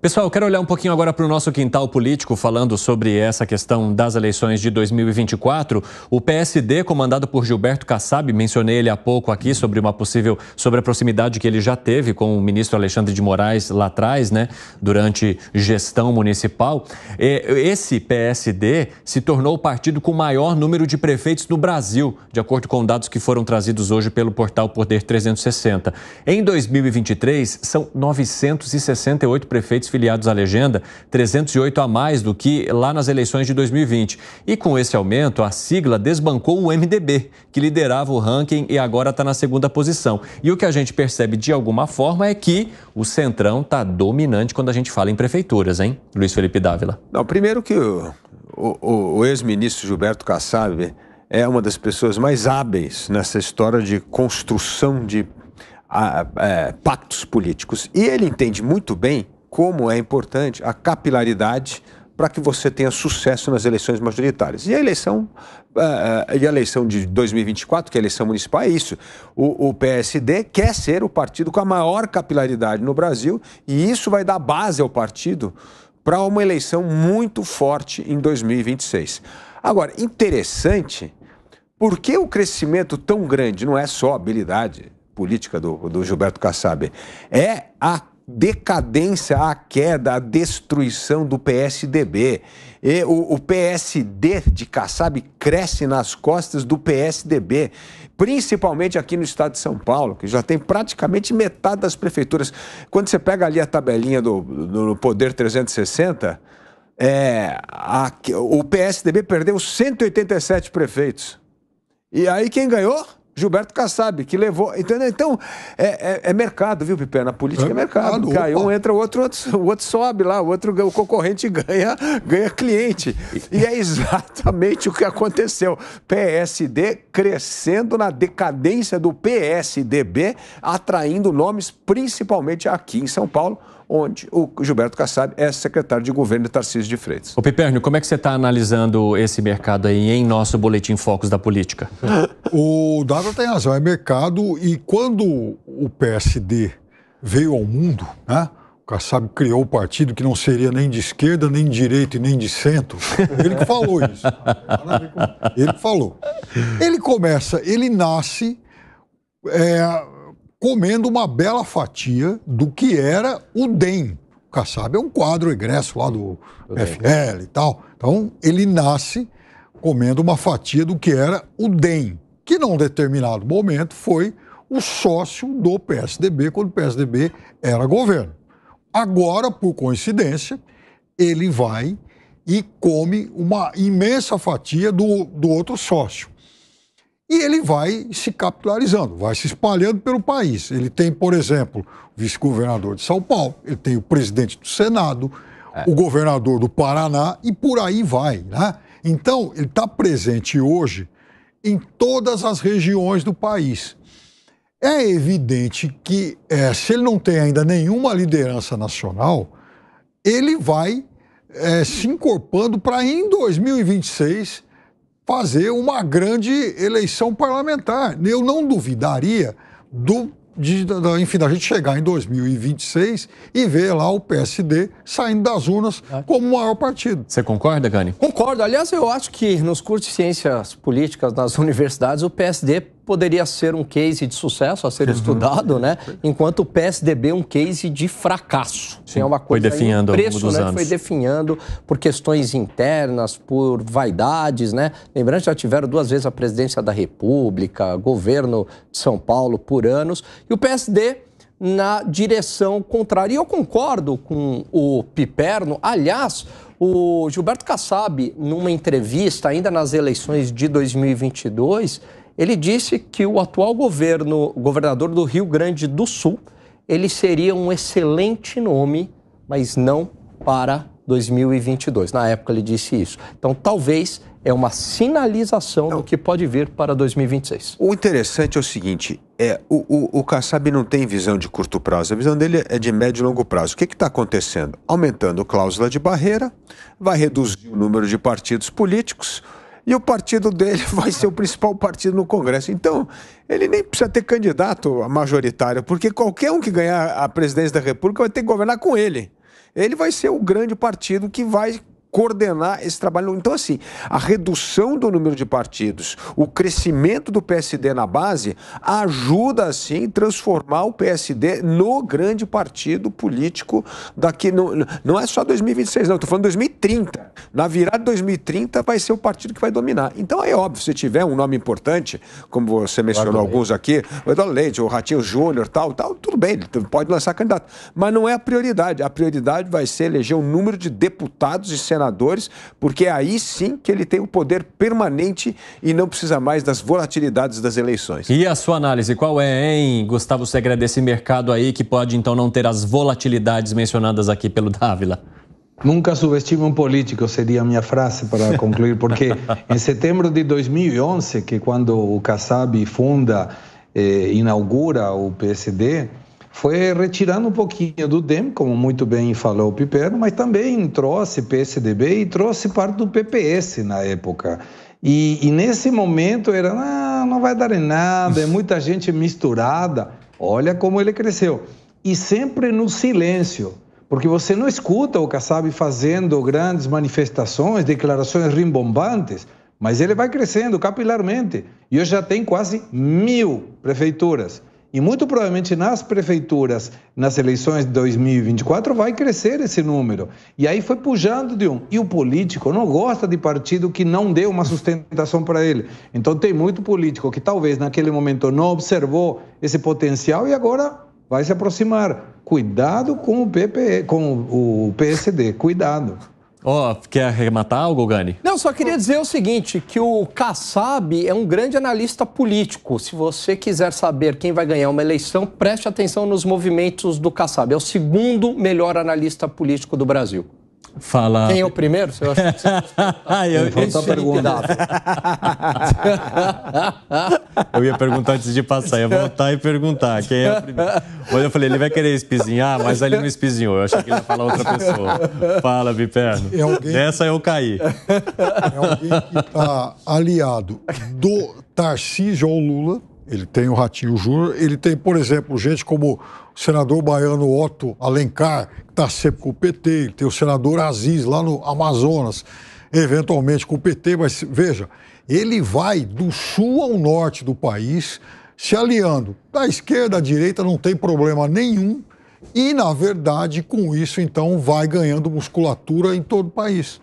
Pessoal, eu quero olhar um pouquinho agora para o nosso quintal político, falando sobre essa questão das eleições de 2024. O PSD, comandado por Gilberto Kassab, mencionei ele há pouco aqui sobre uma possível sobre a proximidade que ele já teve com o ministro Alexandre de Moraes lá atrás, né, durante gestão municipal. Esse PSD se tornou o partido com o maior número de prefeitos no Brasil, de acordo com dados que foram trazidos hoje pelo portal Poder 360. Em 2023, são 968 prefeitos filiados à legenda, 308 a mais do que lá nas eleições de 2020. E com esse aumento, a sigla desbancou o MDB, que liderava o ranking e agora está na segunda posição. E o que a gente percebe de alguma forma é que o Centrão está dominante quando a gente fala em prefeituras, hein, Luiz Felipe Dávila? Não, primeiro que o, o, o ex-ministro Gilberto Kassab é uma das pessoas mais hábeis nessa história de construção de a, ah, a, é, pactos políticos. E ele entende muito bem como é importante a capilaridade para que você tenha sucesso nas eleições majoritárias. E a eleição, uh, e a eleição de 2024, que é a eleição municipal, é isso. O, o, PSD quer ser o partido com a maior capilaridade no Brasil e isso vai dar base ao partido para uma eleição muito forte em 2026. Agora, interessante, por que o crescimento tão grande não é só habilidade política do, do Gilberto Kassab, é a decadência, a queda, a destruição do PSDB. E o, o PSD de Kassab cresce nas costas do PSDB, principalmente aqui no estado de São Paulo, que já tem praticamente metade das prefeituras. Quando você pega ali a tabelinha do, do Poder 360, é, a, o PSDB perdeu 187 prefeitos. E aí quem ganhou? Gilberto Kassab, que levou. Entendeu? Então, é, é, é mercado, viu, Pipe? Na política é, é, mercado. mercado. Cai, um entra, o outro, outro, o outro sobe lá, o outro o concorrente ganha, ganha cliente. E é exatamente o que aconteceu. PSD crescendo na decadência do PSDB, atraindo nomes principalmente aqui em São Paulo onde o Gilberto Kassab é secretário de governo de Tarcísio de Freitas. O Pipernio, como é que você está analisando esse mercado aí em nosso Boletim Focos da Política? o Dada tem razão, é mercado e quando o PSD veio ao mundo, né? Kassab criou o um partido que não seria nem de esquerda, nem de direita e nem de centro. Ele que falou isso. Ele que falou. Ele começa, ele nasce é, comendo uma bela fatia do que era o DEM. O Kassab é um quadro egresso lá do FL e tal. Então, ele nasce comendo uma fatia do que era o DEM, que num determinado momento foi o sócio do PSDB, quando o PSDB era governo. Agora, por coincidência, ele vai e come uma imensa fatia do, do outro sócio e ele vai se capitalizando, vai se espalhando pelo país. Ele tem, por exemplo, o vice-governador de São Paulo, ele tem o presidente do Senado, é. o governador do Paraná e por aí vai. Né? Então, ele está presente hoje em todas as regiões do país. É evidente que, é, se ele não tem ainda nenhuma liderança nacional, ele vai é, se incorporando para em 2026 fazer uma grande eleição parlamentar. Eu não duvidaria do, de, da, enfim, da gente chegar em 2026 e ver lá o PSD saindo das urnas é. como o maior partido. Você concorda, Gani? Concordo. Aliás, eu acho que nos cursos de ciências políticas nas universidades, o PSD poderia ser um case de sucesso a ser uhum. estudado, né? Enquanto o PSDB é um case de fracasso. Sim, é uma coisa foi definhando anos, foi definhando por questões internas, por vaidades, né? Lembrando que já tiveram duas vezes a presidência da República, governo de São Paulo por anos, e o PSD na direção contrária. E eu concordo com o Piperno, aliás, o Gilberto Kassab, numa entrevista ainda nas eleições de 2022, ele disse que o atual governo, governador do Rio Grande do Sul, ele seria um excelente nome, mas não para 2022. Na época ele disse isso. Então talvez é uma sinalização não. do que pode vir para 2026. O interessante é o seguinte: é, o, o, o Kassab não tem visão de curto prazo, a visão dele é de médio e longo prazo. O que está acontecendo? Aumentando a cláusula de barreira, vai reduzir o número de partidos políticos e o partido dele vai ser o principal partido no Congresso. Então, ele nem precisa ter candidato majoritário, porque qualquer um que ganhar a presidência da República vai ter que governar com ele. Ele vai ser o grande partido que vai coordenar esse trabalho. Então, assim, a redução do número de partidos, o crescimento do PSD na base, ajuda, assim, transformar o PSD no grande partido político daqui. Não, não é só 2026, não, estou falando 2030. Na virada de 2030 vai ser o partido que vai dominar. Então, é óbvio, se tiver um nome importante, como você mencionou alguns aqui, o Eduardo Leite, o Ratinho Júnior, tal, tal, tudo bem, ele pode lançar candidato. Mas não é a prioridade. A prioridade vai ser eleger o um número de deputados e senadores porque é aí sim que ele tem o um poder permanente e não precisa mais das volatilidades das eleições. E a sua análise qual é, hein, Gustavo Segredo desse mercado aí que pode então não ter as volatilidades mencionadas aqui pelo Dávila? Nunca subestime um político, seria a minha frase para concluir, porque em setembro de 2011, que quando o Kassab funda, eh, inaugura o PSD, foi retirando um pouquinho do DEM, como muito bem falou o Piperno, mas também trouxe PSDB e trouxe parte do PPS na época. E, e nesse momento era, ah, não vai dar em nada, é muita gente misturada. Olha como ele cresceu. E sempre no silêncio, porque você não escuta o Kassab fazendo grandes manifestações, declarações rimbombantes, mas ele vai crescendo capilarmente. E hoje já tem quase mil prefeituras. E muito provavelmente nas prefeituras, nas eleições de 2024, vai crescer esse número. E aí foi pujando de um. E o político não gosta de partido que não dê uma sustentação para ele. Então tem muito político que talvez naquele momento não observou esse potencial e agora vai se aproximar. Cuidado com o, PP com o PSD, cuidado. Ó, oh, quer arrematar algo, Gani? Não, só queria dizer o seguinte, que o Kassab é um grande analista político. Se você quiser saber quem vai ganhar uma eleição, preste atenção nos movimentos do Kassab. É o segundo melhor analista político do Brasil. Fala. Quem é o primeiro? Eu acha que você ah, eu, eu, eu, perguntava. eu ia perguntar antes de passar, ia voltar e perguntar quem é o primeiro. Mas eu falei, ele vai querer espizinhar, ah, mas ele não espizinhou. Eu achei que ele ia falar outra pessoa. Fala, Biperno. É alguém... Dessa eu caí. É alguém que está aliado do Tarcísio ao Lula ele tem o Ratinho Júnior, ele tem, por exemplo, gente como o senador baiano Otto Alencar, que está sempre com o PT, ele tem o senador Aziz lá no Amazonas, eventualmente com o PT, mas veja, ele vai do sul ao norte do país se aliando. Da esquerda à direita não tem problema nenhum e, na verdade, com isso, então, vai ganhando musculatura em todo o país.